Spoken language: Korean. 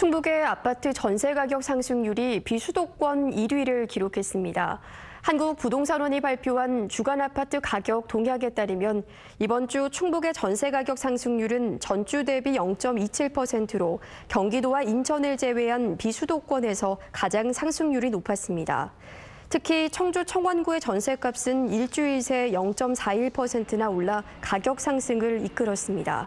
충북의 아파트 전세 가격 상승률이 비수도권 1위를 기록했습니다. 한국부동산원이 발표한 주간 아파트 가격 동향에 따르면 이번 주 충북의 전세 가격 상승률은 전주 대비 0.27%로 경기도와 인천을 제외한 비수도권에서 가장 상승률이 높았습니다. 특히 청주 청원구의 전세값은 일주일 새 0.41%나 올라 가격 상승을 이끌었습니다.